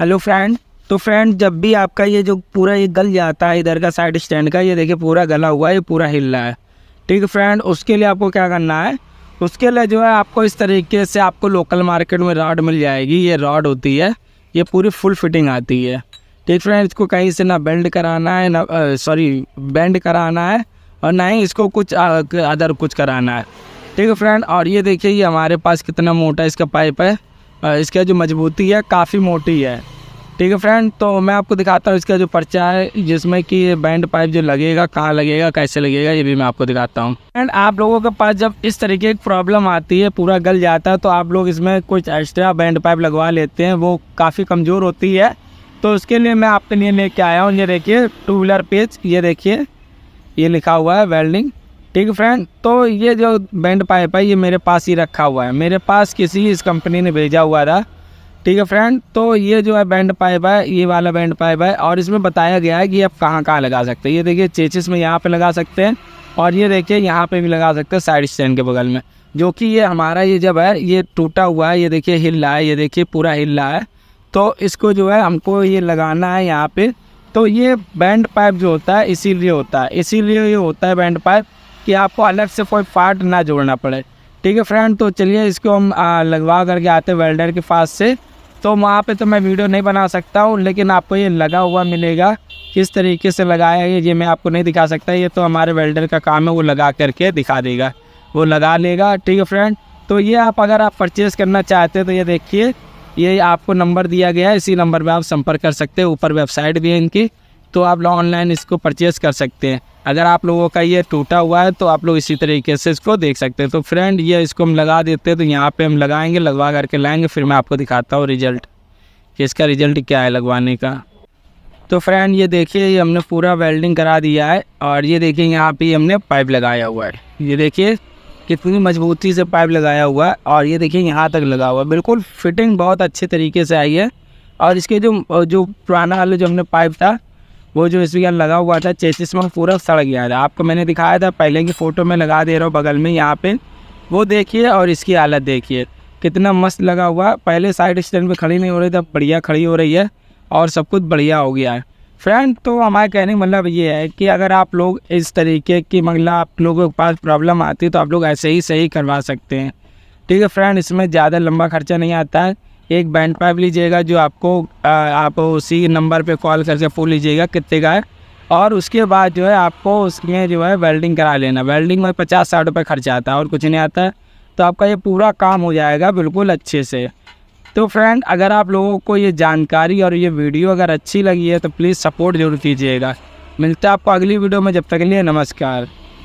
hello friend तो friend जब भी आपका ये जो पूरा ये गल जाता है इधर का साइड स्टैंड का ये देखिए पूरा गला हुआ है ये पूरा हिल रहा है ठीक है फ्रेंड उसके लिए आपको क्या करना है उसके लिए जो है आपको इस तरीके से आपको लोकल मार्केट में रॉड मिल जाएगी ये रॉड होती है ये पूरी फुल फिटिंग आती है ठीक फ्रेंड इसको कहीं से ना बेल्ड कराना है ना सॉरी बेंड कराना है और ना ही इसको कुछ अदर कुछ कराना है ठीक है फ्रेंड और ये देखिए ये हमारे पास कितना मोटा इसका पाइप है इसका जो मजबूती है काफ़ी मोटी है ठीक है फ्रेंड तो मैं आपको दिखाता हूँ इसका जो पर्चा है जिसमें कि ये बैंड पाइप जो लगेगा कहाँ लगेगा कैसे लगेगा ये भी मैं आपको दिखाता हूँ एंड आप लोगों के पास जब इस तरीके की प्रॉब्लम आती है पूरा गल जाता है तो आप लोग इसमें कुछ एक्स्ट्रा बैंड पाइप लगवा लेते हैं वो काफ़ी कमज़ोर होती है तो उसके लिए मैं आपके लिए लेके आया हूँ ये देखिए टू व्हीलर पेज ये देखिए ये लिखा हुआ है वेल्डिंग ठीक है फ्रेंड तो ये जो बैंड पाइप है ये मेरे पास ही रखा हुआ है मेरे पास किसी इस कंपनी ने भेजा हुआ था ठीक है फ्रेंड तो ये जो है बैंड पाइप है ये वाला बैंड पाइप है और इसमें बताया गया है कि आप कहाँ कहाँ लगा सकते हैं ये देखिए चेचिस में यहाँ पे लगा सकते हैं और ये देखिए यहाँ पे भी लगा सकते हैं साइड स्टैंड के बगल में जो कि ये हमारा ये जब है ये टूटा हुआ है ये देखिए हिल रहा है ये देखिए पूरा हिल रहा है तो इसको जो है हमको ये लगाना है यहाँ पर तो ये बैंड पाइप जो होता है इसीलिए होता है इसीलिए ये होता है बैंड पाइप कि आपको अलग से कोई पार्ट ना जोड़ना पड़े ठीक है फ्रेंड तो चलिए इसको हम लगवा करके आते हैं वेल्डर के पास से तो वहाँ पे तो मैं वीडियो नहीं बना सकता हूँ लेकिन आपको ये लगा हुआ मिलेगा किस तरीके से लगाया है ये मैं आपको नहीं दिखा सकता ये तो हमारे वेल्डर का काम है वो लगा करके दिखा देगा वो लगा लेगा ठीक है फ्रेंड तो ये आप अगर आप परचेज़ करना चाहते हैं तो ये देखिए ये आपको नंबर दिया गया है इसी नंबर पर आप संपर्क कर सकते हैं ऊपर वेबसाइट भी है इनकी तो आप ऑनलाइन इसको परचेज़ कर सकते हैं अगर आप लोगों का ये टूटा हुआ है तो आप लोग इसी तरीके से इसको देख सकते हैं तो फ्रेंड ये इसको हम लगा देते हैं तो यहाँ पे हम लगाएंगे लगवा करके लाएंगे फिर मैं आपको दिखाता हूँ रिजल्ट कि इसका रिजल्ट क्या है लगवाने का तो फ्रेंड ये देखिए ये हमने पूरा वेल्डिंग करा दिया है और ये देखिए यहाँ पर हमने पाइप लगाया हुआ है ये देखिए कितनी मजबूती से पाइप लगाया हुआ है और ये देखिए यहाँ तक लगा हुआ है बिल्कुल फिटिंग बहुत अच्छे तरीके से आई है और इसके जो जो पुराना वाले जो हमने पाइप था वो जो इसमें लगा हुआ था चेसिस में पूरा सड़ गया था आपको मैंने दिखाया था पहले की फ़ोटो में लगा दे रहा हूँ बगल में यहाँ पे वो देखिए और इसकी हालत देखिए कितना मस्त लगा हुआ पहले साइड स्टैंड पे खड़ी नहीं हो रही था बढ़िया खड़ी हो रही है और सब कुछ बढ़िया हो गया है फ्रेंड तो हमारे कहने का मतलब ये है कि अगर आप लोग इस तरीके की मतलब आप लोगों के पास प्रॉब्लम आती है तो आप लोग ऐसे ही सही करवा सकते हैं ठीक है फ्रेंड इसमें ज़्यादा लंबा खर्चा नहीं आता है एक बैंड पाइप लीजिएगा जो आपको आ, आप उसी नंबर पे कॉल करके फूल लीजिएगा कितने का है और उसके बाद जो है आपको उसमें जो है वेल्डिंग करा लेना वेल्डिंग में पचास साठ रुपये खर्चा आता है और कुछ नहीं आता है तो आपका ये पूरा काम हो जाएगा बिल्कुल अच्छे से तो फ्रेंड अगर आप लोगों को ये जानकारी और ये वीडियो अगर अच्छी लगी है तो प्लीज़ सपोर्ट जरूर कीजिएगा मिलता है आपको अगली वीडियो में जब तक के लिए नमस्कार